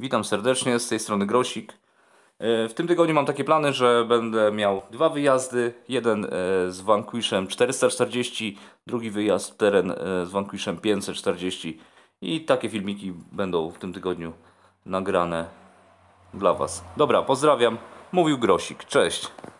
Witam serdecznie, z tej strony Grosik. E, w tym tygodniu mam takie plany, że będę miał dwa wyjazdy. Jeden e, z Vanquishem 440, drugi wyjazd w teren e, z Vanquishem 540. I takie filmiki będą w tym tygodniu nagrane dla Was. Dobra, pozdrawiam. Mówił Grosik. Cześć.